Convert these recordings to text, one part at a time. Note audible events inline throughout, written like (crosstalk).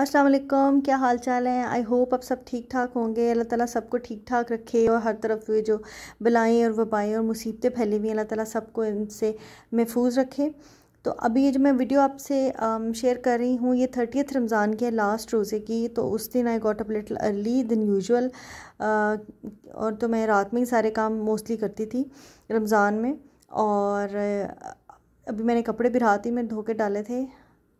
अस्सलाम वालेकुम क्या हाल चाल है आई होप आप सब ठीक ठाक होंगे अल्लाह ताला सबको ठीक ठाक रखे और हर तरफ जो बलाएँ और वबाएँ और मुसीबतें फैली हुई हैं अल्लाह ताला सबको इनसे महफूज रखे तो अभी ये जो मैं वीडियो आपसे शेयर कर रही हूँ ये थर्टियथ रमज़ान के लास्ट रोज़े की तो उस दिन I got up little early than usual और तो मैं रात में ही सारे काम मोस्टली करती थी रमज़ान में और अभी मैंने कपड़े भी रात ही में धो के डाले थे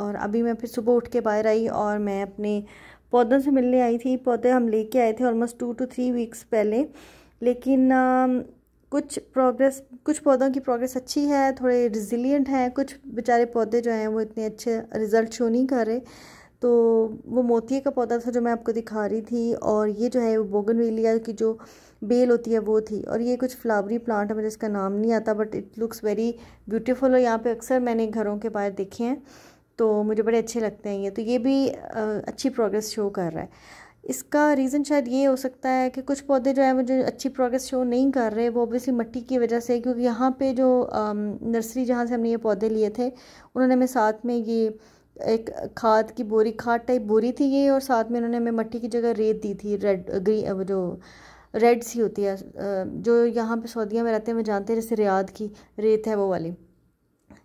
और अभी मैं फिर सुबह उठ के बाहर आई और मैं अपने पौधों से मिलने आई थी पौधे हम लेके आए थे almost two two three weeks पहले लेकिन आ, कुछ प्रोग्रेस कुछ पौधों की प्रोग्रेस अच्छी है थोड़े रिजिलियंट हैं कुछ बेचारे पौधे जो हैं वो इतने अच्छे रिजल्ट शो नहीं कर रहे तो वो मोती का पौधा था जो मैं आपको दिखा रही थी और ये जो है वो वेलिया की जो बेल होती है वो थी और ये कुछ फ्लावरी प्लांट है मुझे इसका नाम नहीं आता but it looks very beautiful और यहाँ पे अक्सर मैंने घरों के बाहर देखे हैं तो मुझे बड़े अच्छे लगते हैं ये तो ये भी अच्छी प्रोग्रेस शो कर रहा है इसका रीज़न शायद ये हो सकता है कि कुछ पौधे जो है वो जो अच्छी प्रोग्रेस शो नहीं कर रहे वो ऑब्वियसली मिट्टी की वजह से क्योंकि यहाँ पे जो नर्सरी जहाँ से हमने ये पौधे लिए थे उन्होंने हमें साथ में ये एक खाद की बोरी खाद टाइप बोरी थी ये और साथ में उन्होंने हमें मिट्टी की जगह रेत दी थी रेड ग्री जो रेड सी होती है जो यहाँ पे सऊदियाँ में रहते हैं मैं जानते हैं जैसे रियाद की रेत है वो वाली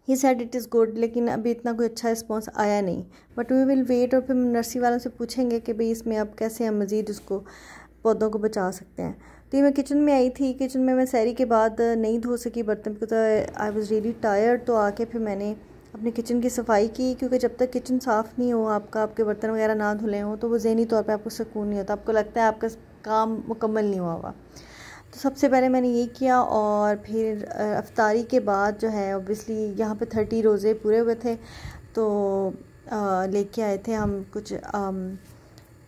ही सेड इट इज़ गुड लेकिन अभी इतना कोई अच्छा रिस्पॉन्स आया नहीं बट वी विल वेट और फिर नर्सरी वालों से पूछेंगे कि भाई इसमें अब कैसे हम मज़ीद उसको पौधों को बचा सकते हैं तो ये मैं किचन में आई थी किचन में मैं सैरी के बाद नहीं धो सकी बर्तन because I was really tired तो आके फिर मैंने अपने किचन की सफाई की क्योंकि जब तक किचन साफ़ नहीं हो आपका आपके बर्तन वगैरह ना धुले हों तो वो जहनी तौर पर आपको सुकून नहीं होता आपको लगता है आपका काम मुकम्मल नहीं हुआ हुआ तो सबसे पहले मैंने ये किया और फिर अफ्तारी के बाद जो है ओबियसली यहाँ पे थर्टी रोज़े पूरे हुए थे तो लेके आए थे हम कुछ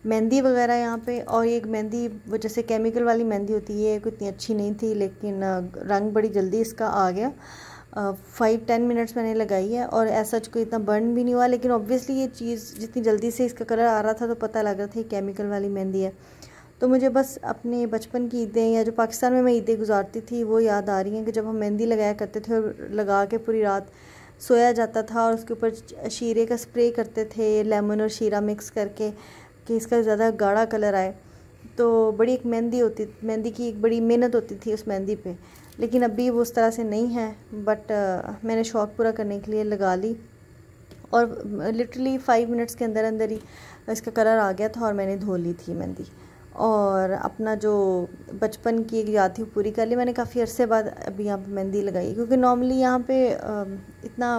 मेहंदी वगैरह यहाँ पे और ये मेहंदी वो जैसे केमिकल वाली मेहंदी होती है इतनी अच्छी नहीं थी लेकिन रंग बड़ी जल्दी इसका आ गया फाइव टेन मिनट्स मैंने लगाई है और ऐसा कोई इतना बर्न भी नहीं हुआ लेकिन ऑब्वियसली ये चीज़ जितनी जल्दी से इसका कलर आ रहा था तो पता लग रहा था ये केमिकल वाली मेहंदी है तो मुझे बस अपने बचपन की ईदें या जो पाकिस्तान में मैं ईदें गुजारती थी वो याद आ रही हैं कि जब हम मेहंदी लगाया करते थे और लगा के पूरी रात सोया जाता था और उसके ऊपर शीरे का स्प्रे करते थे लेमन और शीरा मिक्स करके कि इसका ज़्यादा गाढ़ा कलर आए तो बड़ी एक मेहंदी होती मेहंदी की एक बड़ी मेहनत होती थी उस मेहंदी पे लेकिन अभी वो उस तरह से नहीं है बट uh, मैंने शौक़ पूरा करने के लिए लगा ली और लिटरली फाइव मिनट्स के अंदर अंदर ही इसका कलर आ गया था और मैंने धो ली थी मेहंदी और अपना जो बचपन की एक याद थी पूरी कर ली मैंने काफ़ी अरसे बाद अभी यहाँ पर मेहंदी लगाई क्योंकि नॉर्मली यहाँ पे इतना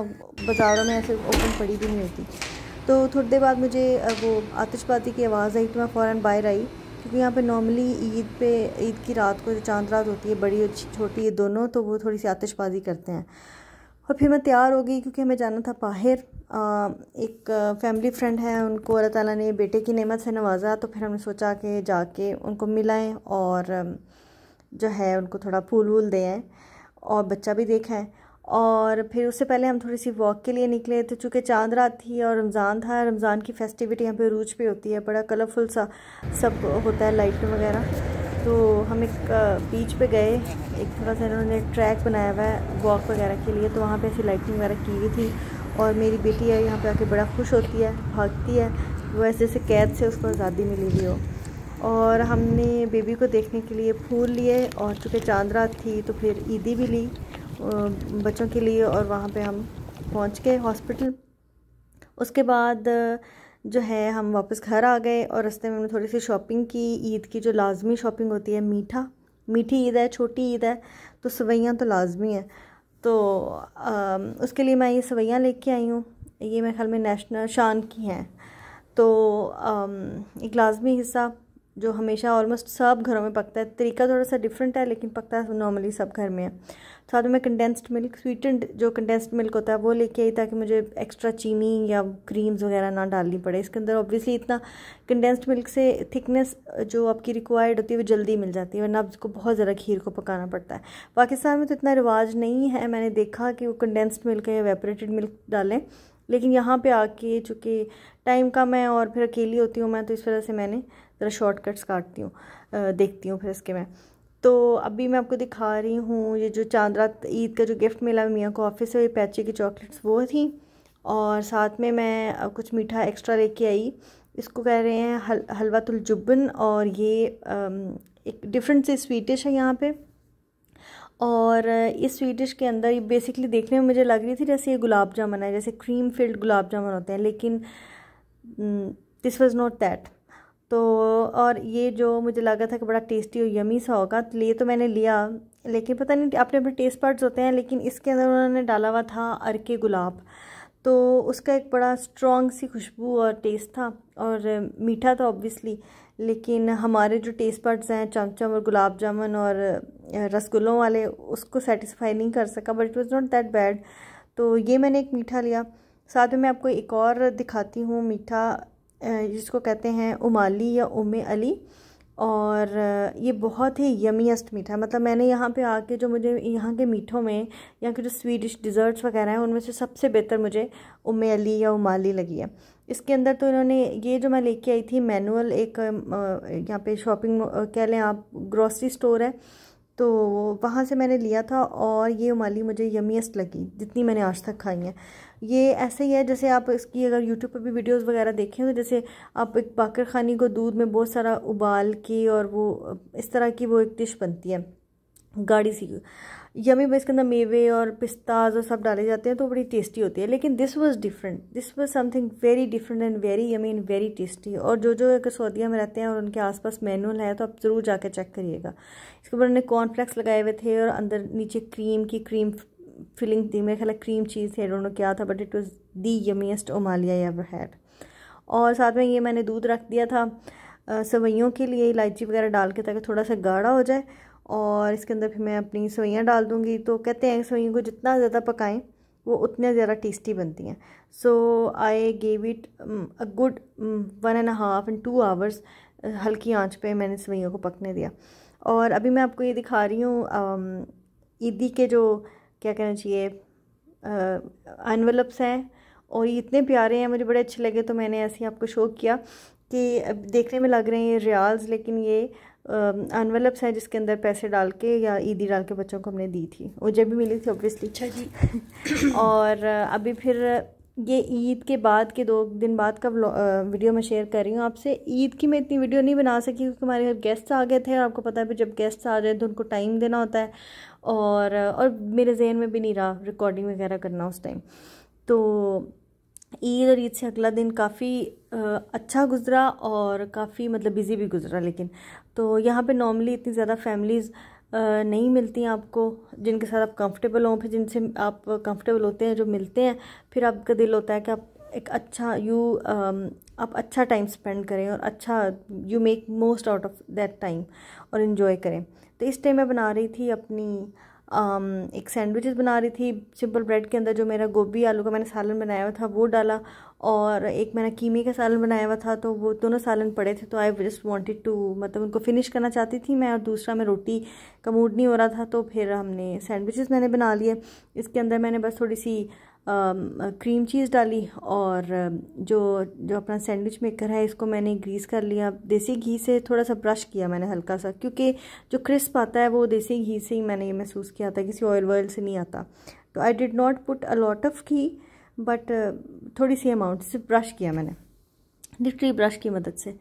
बाज़ारों में ऐसे ओपन पड़ी भी नहीं होती तो थोड़ी देर बाद मुझे वो आतिशबाजी की आवाज़ आई तो मैं फ़ौर बाहर आई क्योंकि यहाँ पे नॉर्मली ईद पे ईद की रात को जो चांद रात होती है बड़ी और छोटी ये दोनों तो वो थोड़ी सी आतिशबाजी करते हैं और फिर मैं तैयार हो गई क्योंकि हमें जाना था बाहर एक फैमिली फ्रेंड है उनको अल्लाह ताला ने बेटे की नेमत से नवाजा तो फिर हमने सोचा कि जाके उनको मिलाएं और जो है उनको थोड़ा फूल वूल दें और बच्चा भी देखें और फिर उससे पहले हम थोड़ी सी वॉक के लिए निकले तो चूँकि चांद रात थी और रमज़ान था रमज़ान की फेस्टिविटी यहाँ पे रूज पे होती है बड़ा कलरफुल सा सब होता है लाइट वगैरह तो हम एक बीच पे गए एक थोड़ा सा इन्होंने ट्रैक बनाया हुआ है वॉक वगैरह के लिए तो वहाँ पे ऐसी लाइटिंग वगैरह की हुई थी और मेरी बेटी है यहाँ पे आके बड़ा खुश होती है भागती है वैसे जैसे कैद से उसको आज़ादी मिली हुई हो और हमने बेबी को देखने के लिए फूल लिए और चूँकि चांद रात थी तो फिर ईदी भी ली बच्चों के लिए और वहाँ पे हम पहुँच गए हॉस्पिटल उसके बाद जो है हम वापस घर आ गए और रास्ते में हमने थोड़ी सी शॉपिंग की ईद की जो लाजमी शॉपिंग होती है मीठा मीठी ईद है छोटी ईद है तो सवैयाँ तो लाजमी है तो आ, उसके लिए मैं ये सवैयाँ लेके आई हूँ ये मेरे ख्याल में नेशनल शान की हैं तो आ, एक लाजमी हिस्सा जो हमेशा ऑलमोस्ट सब घरों में पकता है तरीका थोड़ा सा डिफरेंट है लेकिन पकता है नॉर्मली सब घर में है साथ में कंडेंस्ड मिल्क स्वीटेंड जो कंडेंस्ड मिल्क होता है वो लेके आई ताकि मुझे एक्स्ट्रा चीनी या क्रीम्स वगैरह ना डालनी पड़े इसके अंदर ऑब्वियसली इतना कंडेंस्ड मिल्क से थिकनेस जो आपकी रिक्वायर्ड होती है वो जल्दी मिल जाती है वरना आपको बहुत ज़्यादा खीर को पकाना पड़ता है पाकिस्तान में तो इतना रिवाज नहीं है मैंने देखा कि वो कंडेंस्ड मिल्क या वेपरेटेड मिल्क डालें लेकिन यहाँ पे आके चूँकि टाइम कम है और फिर अकेली होती हूँ मैं तो इस वजह से मैंने ज़रा शॉर्टकट्स काटती हूँ देखती हूँ फिर इसके मैं तो अभी मैं आपको दिखा रही हूँ ये जो चांद रात ईद का जो गिफ्ट मिला मियाँ को ऑफिस से पैचे की चॉकलेट्स वो थी और साथ में मैं कुछ मीठा एक्स्ट्रा लेके आई इसको कह रहे हैं हल हलवातुलजुब्बन और ये एक डिफरेंट स्वीट डिश है यहाँ पे और इस डिश के अंदर ये बेसिकली देखने में मुझे लग रही थी जैसे ये गुलाब जामुन है जैसे क्रीम फिल्ड गुलाब जामुन होते हैं लेकिन दिस वाज नॉट दैट तो और ये जो मुझे लगा था कि बड़ा टेस्टी और यमी सा होगा तो लिए तो मैंने लिया लेकिन पता नहीं अपने अपने टेस्ट पार्ट्स होते हैं लेकिन इसके अंदर उन्होंने डाला हुआ था अरके गुलाब तो उसका एक बड़ा स्ट्रॉन्ग सी खुशबू और टेस्ट था और मीठा था ऑब्वियसली लेकिन हमारे जो टेस्ट पार्ट्स हैं चमचम और गुलाब जामुन और रसगुल्लों वाले उसको सेटिस्फाई नहीं कर सका but it was not that bad तो ये मैंने एक मीठा लिया साथ में मैं आपको एक और दिखाती हूँ मीठा जिसको कहते हैं उमाली या उम अली और ये बहुत ही यमीस्ट मीठा है मतलब मैंने यहाँ पे आके जो मुझे यहाँ के मीठों में यहाँ के जो स्वीट डिश डिज़र्ट्स वगैरह हैं उनमें से सबसे बेहतर मुझे उम अली या उमाली लगी है इसके अंदर तो इन्होंने ये जो मैं लेके आई थी मैनुअल एक यहाँ पे शॉपिंग कह लें आप ग्रॉसरी स्टोर है तो वहाँ से मैंने लिया था और ये उमाली मुझे यमीस्ट लगी जितनी मैंने आज तक खाई है ये ऐसे ही है जैसे आप इसकी अगर यूट्यूब पर भी वीडियोस वगैरह देखें तो जैसे आप एक बाकर खानी को दूध में बहुत सारा उबाल के और वो इस तरह की वो एक डिश बनती है गाढ़ी सी यमी में इसके अंदर मेवे और पिस्ताज और सब डाले जाते हैं तो बड़ी टेस्टी होती है लेकिन this was different this was something very different and very yummy and very tasty और जो जो अगर सऊदिया में रहते हैं और उनके आसपास मैनुअल है तो आप ज़रूर जाकर चेक करिएगा इसके ऊपर उन्होंने कॉर्नफ्लेक्स लगाए हुए थे और अंदर नीचे क्रीम की क्रीम फिलिंग थी मेरे ख्याल क्रीम चीज़ थी उन्होंने क्या था but it was the yummiest Umm Ali I ever had और साथ में ये मैंने दूध रख दिया था सवैयों के लिए इलायची वगैरह डाल के ताकि थोड़ा सा गाढ़ा हो जाए और इसके अंदर फिर मैं अपनी सोइयाँ डाल दूँगी तो कहते हैं सोइयों को जितना ज़्यादा पकाएं वो उतना ज़्यादा टेस्टी बनती हैं so I gave it a good one and half and two hours हल्की आंच पे मैंने सवैयों को पकने दिया और अभी मैं आपको ये दिखा रही हूँ um, ईदी के जो क्या कहना चाहिए अनवलप्स uh, हैं और ये इतने प्यारे हैं मुझे बड़े अच्छे लगे तो मैंने ऐसे ही आपको शो किया कि देखने में लग रहे हैं ये रियाल्स लेकिन ये अनवलप्स हैं जिसके अंदर पैसे डाल के या ईदी डाल के बच्चों को हमने दी थी वो जब भी मिली थी ऑब्वियसली अच्छा जी (coughs) और अभी फिर ये ईद के बाद के दो दिन बाद का वीडियो मैं शेयर कर रही हूँ आपसे ईद की मैं इतनी वीडियो नहीं बना सकी क्योंकि हमारे घर गेस्ट्स आ गए थे और आपको पता है जब गेस्ट्स आ जाए तो उनको टाइम देना होता है और और मेरे जहन में भी नहीं रहा रिकॉर्डिंग वगैरह करना उस टाइम तो ईद और ईद से अगला दिन काफ़ी अच्छा गुजरा और काफ़ी मतलब बिज़ी भी गुजरा लेकिन तो यहाँ पे नॉर्मली इतनी ज़्यादा फैमिलीज़ नहीं मिलती हैं आपको जिनके साथ आप कंफर्टेबल हों फिर जिनसे आप कंफर्टेबल होते हैं जो मिलते हैं फिर आपका दिल होता है कि आप एक अच्छा यू आप अच्छा टाइम स्पेंड करें और अच्छा you make most out of that time और इन्जॉय करें तो इस टाइम मैं बना रही थी अपनी एक सैंडविचेस बना रही थी सिंपल ब्रेड के अंदर जो मेरा गोभी आलू का मैंने सालन बनाया हुआ था वो डाला और एक मैंने कीमे का सालन बनाया हुआ था तो वो दोनों सालन पड़े थे तो आई जस्ट वांटेड टू मतलब उनको फिनिश करना चाहती थी मैं और दूसरा मैं रोटी का मूड नहीं हो रहा था तो फिर हमने सैंडविचेस मैंने बना लिए इसके अंदर मैंने बस थोड़ी सी क्रीम चीज़ डाली और जो जो अपना सैंडविच मेकर है इसको मैंने ग्रीस कर लिया देसी घी से थोड़ा सा ब्रश किया मैंने हल्का सा क्योंकि जो क्रिस्प आता है वो देसी घी से ही मैंने ये महसूस किया था किसी ऑयल वॉयल से नहीं आता तो I did not put a lot of ghee but थोड़ी सी अमाउंट से ब्रश किया मैंने लिटरी ब्रश की मदद से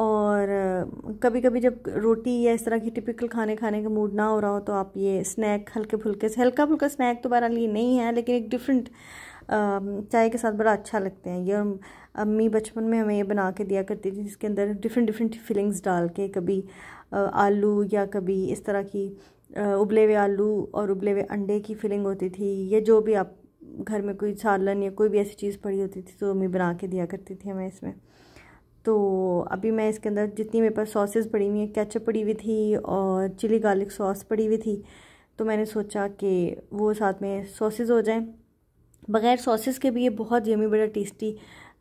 और कभी कभी जब रोटी या इस तरह की टिपिकल खाने खाने का मूड ना हो रहा हो तो आप ये स्नैक हल्के फुल्के से हल्का फुल्का स्नैक तो बहरहाल ये नहीं है लेकिन एक डिफरेंट चाय के साथ बड़ा अच्छा लगते हैं ये अम्मी बचपन में हमें ये बना के दिया करती थी जिसके अंदर डिफरेंट डिफरेंट फीलिंग्स डाल के कभी आलू या कभी इस तरह की उबले हुए आलू और उबले हुए अंडे की फीलिंग होती थी या जो भी आप घर में कोई सालन या कोई भी ऐसी चीज़ पड़ी होती थी तो अम्मी बना के दिया करती थी हमें इसमें तो अभी मैं इसके अंदर जितनी मेरे पास सॉसेस पड़ी हुई हैं कैचअप पड़ी हुई थी और चिली गार्लिक सॉस पड़ी हुई थी तो मैंने सोचा कि वो साथ में सॉसेज हो जाएं बग़ैर सॉसेस के भी ये बहुत यमी बड़ा टेस्टी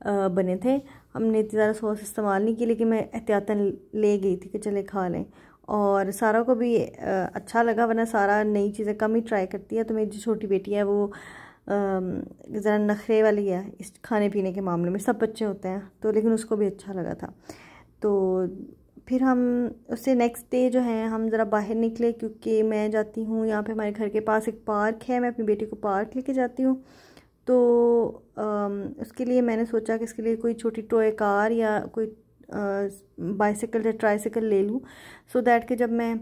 बने थे हमने इतनी ज़्यादा सॉस इस्तेमाल नहीं की लेकिन मैं एहतियातन ले गई थी कि चले खा लें और सारा को भी अच्छा लगा वरना सारा नई चीज़ें कम ही ट्राई करती है तो मेरी जो छोटी बेटी है वो ज़रा नखरे वाली है इस खाने पीने के मामले में सब बच्चे होते हैं तो लेकिन उसको भी अच्छा लगा था तो फिर हम उससे नेक्स्ट डे जो है हम ज़रा बाहर निकले क्योंकि मैं जाती हूँ यहाँ पे हमारे घर के पास एक पार्क है मैं अपनी बेटी को पार्क लेके जाती हूँ तो आ, उसके लिए मैंने सोचा कि इसके लिए कोई छोटी टॉय कार या कोई बाइसिकल या ट्राईसाइकिल ले लूँ सो दैट कि जब मैं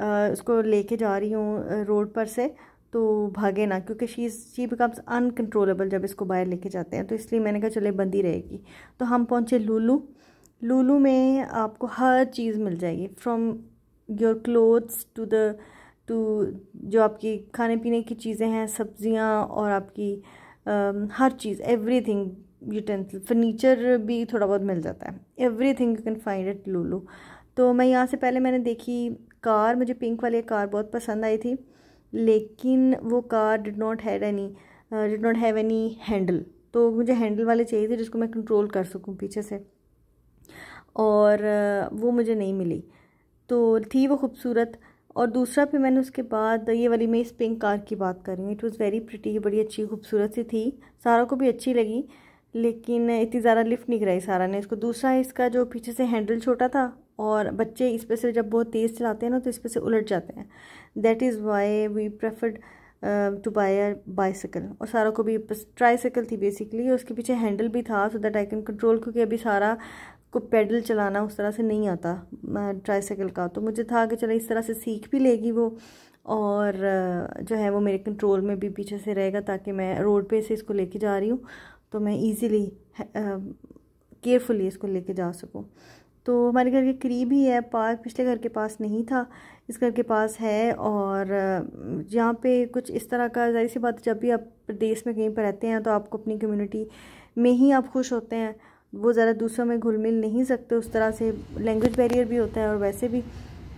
आ, उसको लेके जा रही हूँ रोड पर से तो भागे ना क्योंकि शी शी बिकम्स अनकंट्रोलेबल जब इसको बाहर लेके जाते हैं तो इसलिए मैंने कहा चले बंदी रहेगी तो हम पहुँचे लूलू लूलू में आपको हर चीज़ मिल जाएगी from your clothes to the to जो आपकी खाने पीने की चीज़ें हैं सब्जियां और आपकी आ, हर चीज़ एवरी थिंग यूटेंसिल फर्नीचर भी थोड़ा बहुत मिल जाता है everything you can find it Lulu तो मैं यहाँ से पहले मैंने देखी कार मुझे पिंक वाली कार बहुत पसंद आई थी लेकिन वो car did not had any did not have any handle तो मुझे हैंडल वाले चाहिए थे जिसको मैं कंट्रोल कर सकूँ पीछे से और uh, वो मुझे नहीं मिली तो थी वो खूबसूरत और दूसरा फिर मैंने उसके बाद ये वाली मैं इस पिंक कार की बात कर रही हूँ इट वाज़ वेरी प्रिटी बड़ी अच्छी खूबसूरत सी थी सारा को भी अच्छी लगी लेकिन इतनी ज़्यादा लिफ्ट नहीं कराई सारा ने इसको दूसरा इसका जो पीछे से हैंडल छोटा था और बच्चे इस पे से जब बहुत तेज़ चलाते हैं ना तो इस पे से उलट जाते हैं that is why we preferred to buy a bicycle और सारा को भी ट्राईसाइकिल थी बेसिकली उसके पीछे हैंडल भी था so that I can control क्योंकि अभी सारा को पैडल चलाना उस तरह से नहीं आता ट्राईसाइकिल uh, का तो मुझे था कि चलो इस तरह से सीख भी लेगी वो और uh, जो है वो मेरे कंट्रोल में भी पीछे से रहेगा ताकि मैं रोड पे से इसको लेके जा रही हूँ तो मैं इजीली केयरफुली uh, इसको लेके जा सकूँ तो हमारे घर के करीब ही है पार्क पिछले घर के पास नहीं था इस घर के पास है और यहाँ पे कुछ इस तरह का जाहिर सी बात जब भी आप प्रदेश में कहीं पर रहते हैं तो आपको अपनी कम्युनिटी में ही आप खुश होते हैं वो ज़रा दूसरों में घुल मिल नहीं सकते उस तरह से लैंग्वेज बैरियर भी होता है और वैसे भी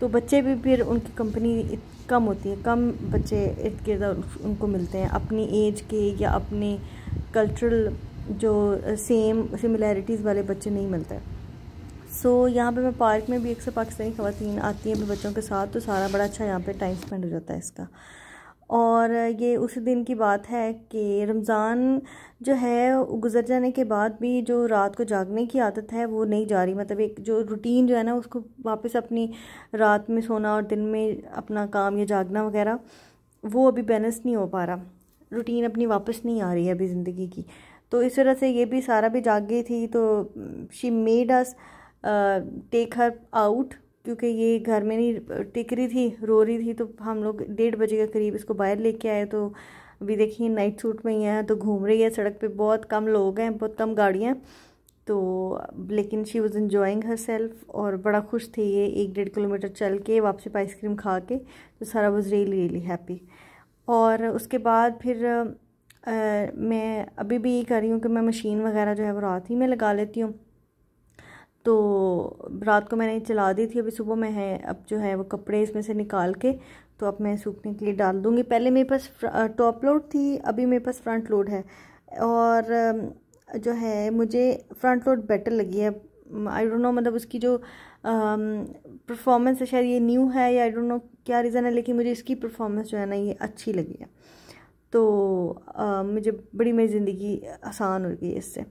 तो बच्चे भी फिर उनकी कंपनी कम होती है कम बच्चे इर्द गिर्द उनको मिलते हैं अपनी एज के या अपने कल्चरल जो सेम सिमिलैरिटीज़ वाले बच्चे नहीं मिलते हैं सो so, यहाँ पे मैं पार्क में भी एक से पाकिस्तानी खातन आती हैं अपने बच्चों के साथ तो सारा बड़ा अच्छा यहाँ पे टाइम स्पेंड हो जाता है इसका और ये उसी दिन की बात है कि रमज़ान जो है गुजर जाने के बाद भी जो रात को जागने की आदत है वो नहीं जा रही मतलब एक जो रूटीन जो है ना उसको वापस अपनी रात में सोना और दिन में अपना काम या जागना वगैरह वो अभी बैलेंस नहीं हो पा रहा रूटीन अपनी वापस नहीं आ रही है अभी ज़िंदगी की तो इस वजह से ये भी सारा भी जाग गई थी तो she made us take her out क्योंकि ये घर में नहीं टिक रही थी रो रही थी तो हम लोग डेढ़ बजे के करीब इसको बाहर लेके आए तो अभी देखिए नाइट सूट में ही है तो घूम रही है सड़क पे बहुत कम लोग हैं बहुत कम गाड़ियाँ तो लेकिन she was enjoying herself और बड़ा खुश थी ये एक डेढ़ किलोमीटर चल के वापसी पर आइसक्रीम खा के तो सारा वॉज रियली रियली हैप्पी और उसके बाद फिर आ, मैं अभी भी ये कर रही हूँ कि मैं मशीन वगैरह जो है वो रात ही में लगा लेती हूँ तो रात को मैंने चला दी थी अभी सुबह मैं है अब जो है वो कपड़े इसमें से निकाल के तो अब मैं सूखने के लिए डाल दूँगी पहले मेरे पास टॉप लोड थी अभी मेरे पास फ्रंट लोड है और जो है मुझे फ्रंट लोड बेटर लगी है आई डोंट नो मतलब उसकी जो परफॉर्मेंस है शायद ये न्यू है या आई डोंट नो क्या रीज़न है लेकिन मुझे इसकी परफॉर्मेंस जो है ना ये अच्छी लगी है तो आ, मुझे बड़ी मेरी ज़िंदगी आसान हो गई इससे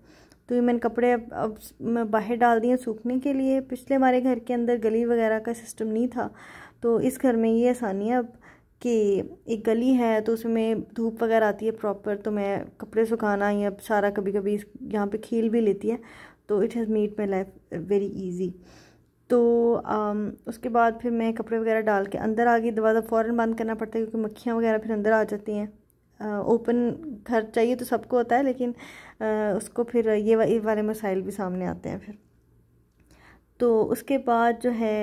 तो ये मैंने कपड़े अब अब मैं बाहर डाल दिए सूखने के लिए पिछले हमारे घर के अंदर गली वगैरह का सिस्टम नहीं था तो इस घर में ये आसानी है अब कि एक गली है तो उसमें धूप वगैरह आती है प्रॉपर तो मैं कपड़े सुखाना या सारा कभी कभी यहाँ पे खील भी लेती है तो it has made my life very easy तो आम, उसके बाद फिर मैं कपड़े वगैरह डाल के अंदर आ गई दरवाज़ा फ़ौरन बंद करना पड़ता है क्योंकि मक्खियाँ वगैरह फिर अंदर आ जाती हैं ओपन घर चाहिए तो सबको होता है लेकिन उसको फिर ये इस वाले मसाइल भी सामने आते हैं फिर तो उसके बाद जो है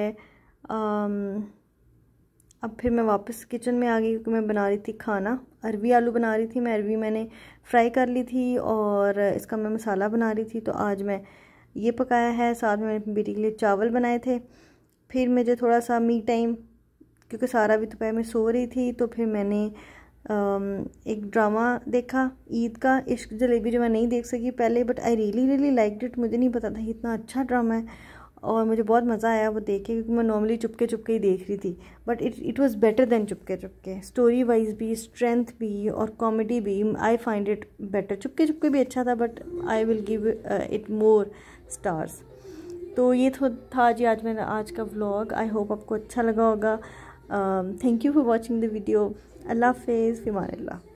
अब फिर मैं वापस किचन में आ गई क्योंकि मैं बना रही थी खाना अरवी आलू बना रही थी मैं अरवी मैंने फ्राई कर ली थी और इसका मैं मसाला बना रही थी तो आज मैं ये पकाया है साथ में बेटी के लिए चावल बनाए थे फिर मुझे थोड़ा सा मी टाइम क्योंकि सारा भी दोपहर में सो रही थी तो फिर मैंने एक ड्रामा देखा ईद का इश्क जलेबी जो मैं नहीं देख सकी पहले but I really really like it मुझे नहीं पता था इतना अच्छा ड्रामा है और मुझे बहुत मज़ा आया वो देख के क्योंकि मैं नॉर्मली चुपके चुपके ही देख रही थी but it it was better than Chupke Chupke story wise भी स्ट्रेंथ भी और कॉमेडी भी आई फाइंड इट बेटर चुपके चुपके भी अच्छा था but I will give it more stars तो ये तो था जी आज मेरा आज का व्लॉग आई होप आपको अच्छा लगा होगा thank you for watching the video अल्लाह हाफिज़ फ़िमान